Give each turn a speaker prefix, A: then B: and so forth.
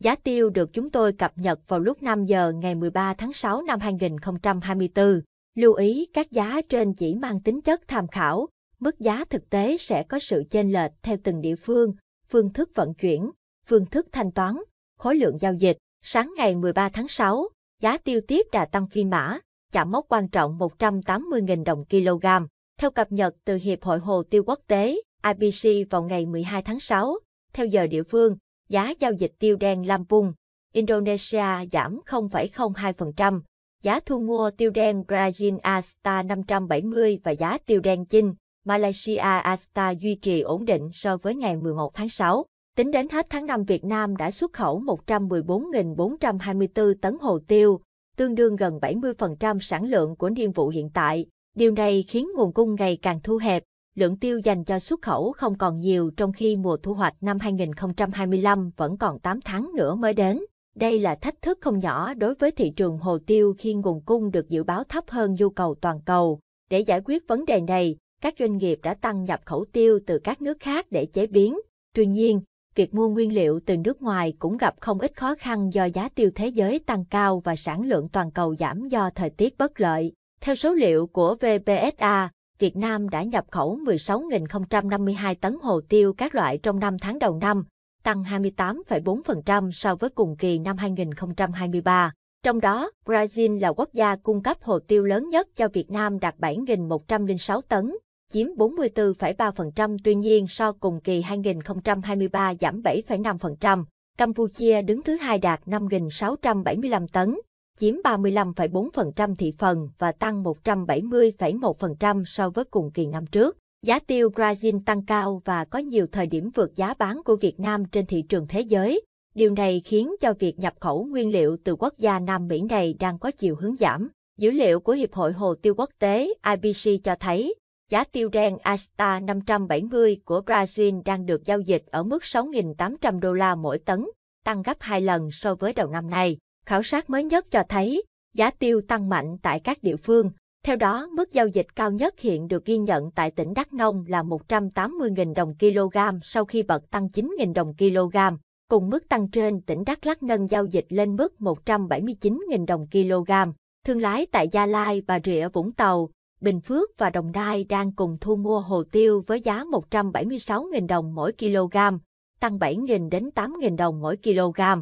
A: Giá tiêu được chúng tôi cập nhật vào lúc 5 giờ ngày 13 tháng 6 năm 2024. Lưu ý các giá trên chỉ mang tính chất tham khảo, mức giá thực tế sẽ có sự chênh lệch theo từng địa phương, phương thức vận chuyển, phương thức thanh toán, khối lượng giao dịch. Sáng ngày 13 tháng 6, giá tiêu tiếp đà tăng phi mã, chạm mốc quan trọng 180.000 đồng kg. Theo cập nhật từ Hiệp hội Hồ tiêu Quốc tế IPC vào ngày 12 tháng 6, theo giờ địa phương, giá giao dịch tiêu đen Lampung, Indonesia giảm 0,02%, giá thu mua tiêu đen Brazil Asta 570 và giá tiêu đen Chinh, Malaysia Asta duy trì ổn định so với ngày 11 tháng 6. Tính đến hết tháng 5 Việt Nam đã xuất khẩu 114.424 tấn hồ tiêu, tương đương gần 70% sản lượng của niên vụ hiện tại. Điều này khiến nguồn cung ngày càng thu hẹp lượng tiêu dành cho xuất khẩu không còn nhiều trong khi mùa thu hoạch năm 2025 vẫn còn 8 tháng nữa mới đến. Đây là thách thức không nhỏ đối với thị trường hồ tiêu khi nguồn cung được dự báo thấp hơn nhu cầu toàn cầu. Để giải quyết vấn đề này, các doanh nghiệp đã tăng nhập khẩu tiêu từ các nước khác để chế biến. Tuy nhiên, việc mua nguyên liệu từ nước ngoài cũng gặp không ít khó khăn do giá tiêu thế giới tăng cao và sản lượng toàn cầu giảm do thời tiết bất lợi. Theo số liệu của VPSA, Việt Nam đã nhập khẩu 16.052 tấn hồ tiêu các loại trong năm tháng đầu năm, tăng 28,4% so với cùng kỳ năm 2023. Trong đó, Brazil là quốc gia cung cấp hồ tiêu lớn nhất cho Việt Nam đạt 7.106 tấn, chiếm 44,3%, tuy nhiên so cùng kỳ 2023 giảm 7,5%. Campuchia đứng thứ hai đạt 5.675 tấn, chiếm 35,4% thị phần và tăng 170,1% so với cùng kỳ năm trước. Giá tiêu Brazil tăng cao và có nhiều thời điểm vượt giá bán của Việt Nam trên thị trường thế giới. Điều này khiến cho việc nhập khẩu nguyên liệu từ quốc gia Nam Mỹ này đang có chiều hướng giảm. Dữ liệu của Hiệp hội Hồ tiêu Quốc tế IBC cho thấy, giá tiêu đen Asta 570 của Brazil đang được giao dịch ở mức 6.800 đô la mỗi tấn, tăng gấp 2 lần so với đầu năm nay. Khảo sát mới nhất cho thấy giá tiêu tăng mạnh tại các địa phương. Theo đó, mức giao dịch cao nhất hiện được ghi nhận tại tỉnh Đắk Nông là 180.000 đồng kg sau khi bật tăng 9.000 đồng kg. Cùng mức tăng trên, tỉnh Đắk Lắk nâng giao dịch lên mức 179.000 đồng kg. Thương lái tại Gia Lai, Bà Rịa, Vũng Tàu, Bình Phước và Đồng Nai đang cùng thu mua hồ tiêu với giá 176.000 đồng mỗi kg, tăng 7.000 đến 8.000 đồng mỗi kg.